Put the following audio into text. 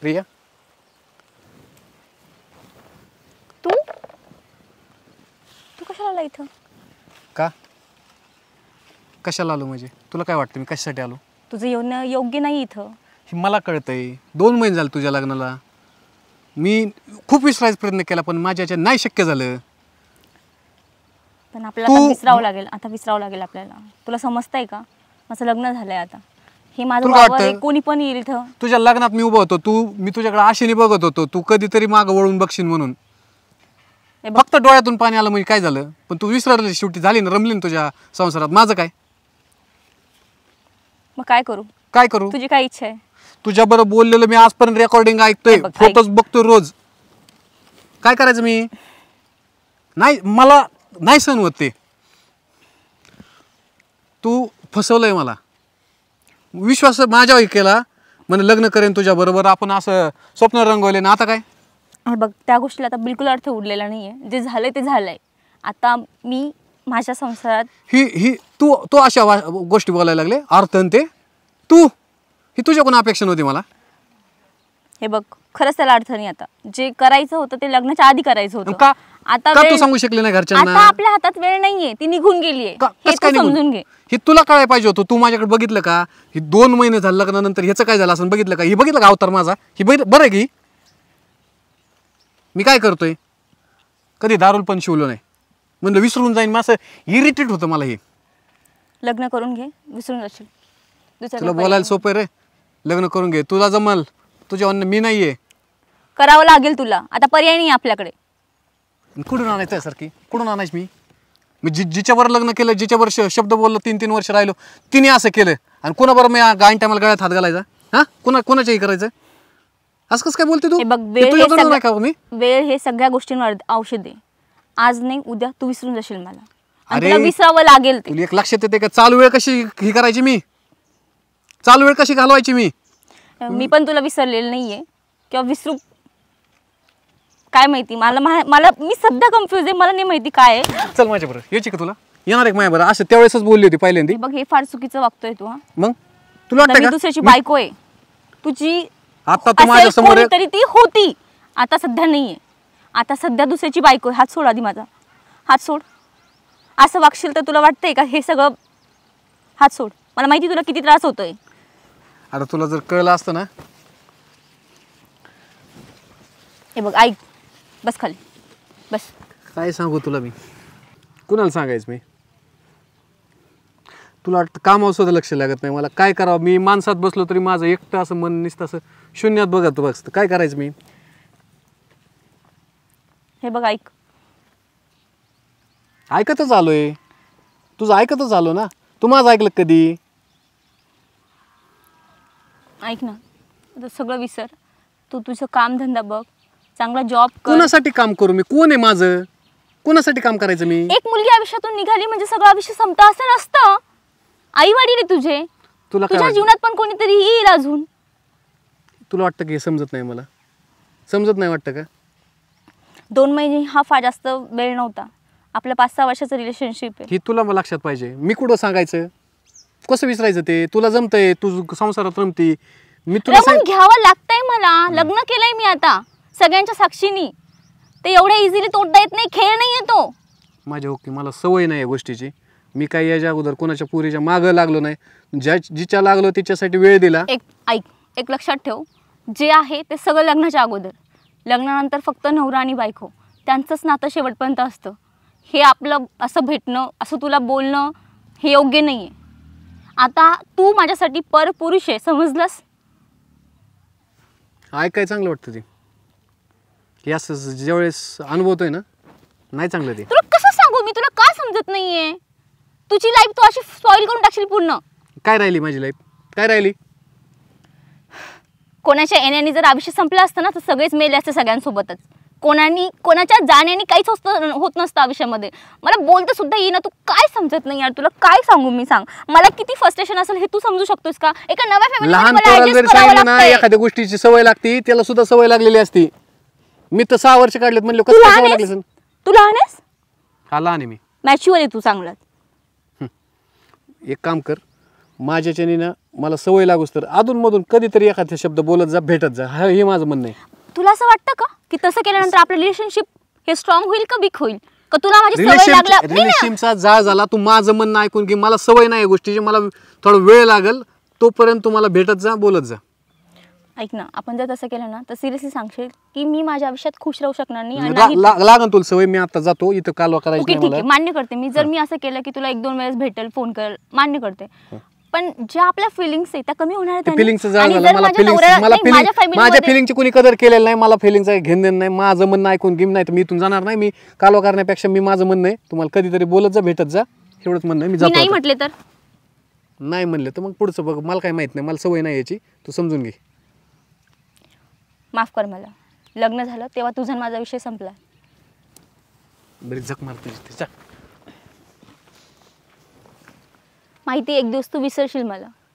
प्रिया तू तू कशाला आला इथं का कशाला आलो म्हणजे तुला काय वाटतं मी कशासाठी आलो तुझं येणं योग्य नाही इथं मला कळतंय दोन महिने झाले तुझ्या लग्नाला मी खूप विसरायचा प्रयत्न केला पण माझ्याच्या नाही शक्य झालं पण आपल्याला आता विसरावं लागेल आता विसरावं लागेल आपल्याला तुला समजतंय का माझं लग्न झालंय आता हे माझं कोणी पण येईल तुझ्या लग्नात मी उभा होतो तू मी तुझ्याकडे आशेने बघत होतो तू कधीतरी माग वळून बघशील म्हणून फक्त डोळ्यातून पाणी आलं म्हणजे काय झालं पण तू विसरली शेवटी झाली ना रमलीन तुझ्या संसारात माझं काय मग काय करू काय करू तुझी काय इच्छा आहे तुझ्या बरोबर बोललेलं मी आजपर्यंत रेकॉर्डिंग ऐकतोय हे बघतो बघतोय रोज काय करायचं मी नाही मला नाही सण होत ते तू फसवलंय मला विश्वास माझ्यावर केला म्हणजे लग्न करेन तुझ्या बरोबर आपण असं स्वप्न रंगवले ना आता काय बघ त्या गोष्टीला आता बिलकुल अर्थ उरलेला नाहीये जे झालंय ते झालंय आता मी माझ्या संसारात ही ही तू तो अशा गोष्टी बोलायला लागले अर्थ ते तू ही तुझ्याकडून अपेक्षा नव्हती मला हे बघ खरंच त्याला अर्थ नाही आता जे करायचं होतं ते लग्नाच्या आधी करायचं होतं का आता तू सांगू शकले नाही आता आपल्या हातात वेळ नाहीये ती निघून गेलीये समजून घे हे तुला काय पाहिजे होतं तू माझ्याकडे बघितलं का हे दोन महिने झालं लग्नानंतर ह्याचं काय झालं असं बघितलं का हे बघितलं का अवतार माझा हे बघितलं बरं की मी काय करतोय कधी दारुल पण शिवलो नाही म्हणलं विसरून जाईन मग असं इरिटेट होतं मला हे लग्न करून घे विसरून जाशील तुला बोलायला सोपे सोपं रे लग्न करून घे तुझा जमल तुझ्या वन मी नाहीये करावं लागेल तुला आता पर्याय नाही आपल्याकडे कुठून आणायचं सारखी कुठून आणायची मी मी जी जिच्यावर लग्न केलं जिच्यावर शब्द बोललो तीन तीन वर्ष राहिलो तिने असं केलं आणि कोणाबरोबर मी गाईन टायमाला गळ्यात हात घालायचा हा कोणा कोणाच्याही करायचं असं कसं काय बोलते तू बघ वेळ हो मी वेळ हे सगळ्या गोष्टींवर औषध आज नाही उद्या तू विसरून जाशील मला अरे विसरावं लागेल एक लक्षात येते का चालू वेळ कशी ही करायची मी चालू वेळ कशी घालवायची मी मी पण तुला विसरलेलं नाहीये किंवा विसरू काय माहिती मला मला मी सध्या कन्फ्युज आहे मला नाही माहिती काय आहे चल माझ्या बरोबर यायची का तुला येणार एक माझ्या बरं असं त्यावेळेसच बोलली होती पहिल्यांदा बघ हे फार चुकीचं वागतोय तू हा मग तुला दुसऱ्याची बायको आहे तुझी आता तू माझ्या समोर तरी ती होती आता सध्या नाहीये आता सध्या दुसऱ्याची बायको आहे हात सोड आधी माझा हात सोड असं वागशील तर तुला वाटतंय का हे सगळं हात सोड मला माहिती तुला किती त्रास होतोय आता तुला जर कळलं असतं ना हे बघ ऐक बस खाली बस काय सांगू तुला मी कुणाला सांगायचं मी तुला वाटतं कामावर सुद्धा लक्ष लागत नाही मला काय करावं मी माणसात बसलो तरी माझं एकटं असं मन निसतं असं शून्यात बघत बसतं काय करायचं मी हे बघ ऐक ऐकतच आलोय तुझं ऐकतच आलो ना तू माझं ऐकलं कधी ऐक ना आता सगळं विसर तू तुझं कामधंदा बघ चांगला जॉब कोणासाठी काम करू मी कोण आहे माझं कोणासाठी काम करायचं मी एक मुलगी आयुष्यातून निघाली म्हणजे सगळं आयुष्य संपतं असं नसतं आई वडील तुझे तुला तुझ्या जीवनात पण कोणीतरी येईल अजून तुला वाटतं की समजत नाही मला समजत नाही वाटतं का दोन महिने हा फार जास्त वेळ नव्हता आपल्या पाच सहा वर्षाचं रिलेशनशिप आहे ही तुला लक्षात पाहिजे मी कुठं सांगायचं कसं विसरायचं ते तुला जमतय तू संसारात रमती मी तुला घ्यावं लागतंय मला लग्न केलंय मी आता सगळ्यांच्या साक्षीनी ते एवढ्या इझिली तोडता येत नाही खेळ नाहीये तो माझ्या ओके मला सवय नाही या गोष्टीची मी काही याच्या अगोदर कोणाच्या पुरीच्या मागं लागलो नाही ज्या जिच्या लागलो तिच्यासाठी वेळ दिला एक ऐक एक लक्षात ठेव जे आहे ते सगळं लग्नाच्या अगोदर लग्नानंतर फक्त नवरा आणि बायको त्यांचंच नातं शेवटपर्यंत असतं हे आपलं असं भेटणं असं तुला बोलणं हे योग्य नाहीये आता तू माझ्यासाठी परपुरुष आहे समजलंस ऐकाय चांगलं वाटतं ते हे असं ज्यावेळेस अनुभवतोय ना नाही चांगलं ते तुला कसं सांगू मी तुला का समजत नाहीये तुझी लाईफ तू अशी स्पॉइल करून टाकशील पूर्ण काय राहिली माझी लाईफ काय राहिली कोणाच्या येण्याने जर आयुष्य संपलं असतं ना तर सगळेच मेले असते सगळ्यांसोबतच कोणानी कोणाच्या जाण्याने काहीच होत होत नसतं आयुष्यामध्ये मला बोलतं सुद्धा येईना तू काय समजत नाही यार तुला काय सांगू मी सांग मला किती फ्रस्ट्रेशन असेल हे तू समजू शकतोस का एका नव्या लहान फॅमिली एखाद्या गोष्टीची सवय लागते त्याला सुद्धा सवय लागलेली असती मी तर सहा वर्ष काढलेत म्हणलं कसं लहान तू हा मी मॅच्युअर आहे तू चांगलाच एक काम कर माझ्याच्यानी ना मला सवय लागूस तर अधूनमधून कधीतरी एखाद्या शब्द बोलत जा भेटत जा हे माझं म्हणणं आहे तुला असं वाटतं का की तसं केल्यानंतर आपलं रिलेशनशिप हे स्ट्रॉंग होईल का वीक होईल का तुला झाला तू माझं म्हणणं ऐकून की मला सवय नाही या गोष्टीची मला थोडा वेळ लागल तोपर्यंत तुम्हाला भेटत जा बोलत जा ऐक ना आपण जर तसं केलं ना तर सिरियसली सांगशील की मी माझ्या आयुष्यात खुश राहू शकणार नाही लागन तुला सवय मी आता जातो इथं काल ठीक आहे करायची मान्य करते मी जर मी असं केलं की तुला एक दोन वेळेस भेटेल फोन कर मान्य करते पण ज्या आपल्या फिलिंग्स आहेत त्या कमी होणार आणि- मला माझ्या फिलिंग मला माझ्या फिलिंग माझ्या फिलिंगची कोणी कदर केलेली नाही मला फिलिंगचं घेण देणं नाही माझं म्हणणं ऐकून घेऊन नाही तर मी इथून जाणार नाही मी कालवा करण्यापेक्षा मी माझं म्हणणं आहे तुम्हाला कधीतरी बोलत जा भेटत जा एवढंच म्हणणं मी जातो नाही म्हटले तर नाही म्हणले तर मग पुढचं बघ मला काय माहित नाही मला सवय नाही याची तू समजून घे माफ कर मला लग्न झालं तेव्हा तुझा माझा विषय संपला माहिती एक दिवस तू विसरशील मला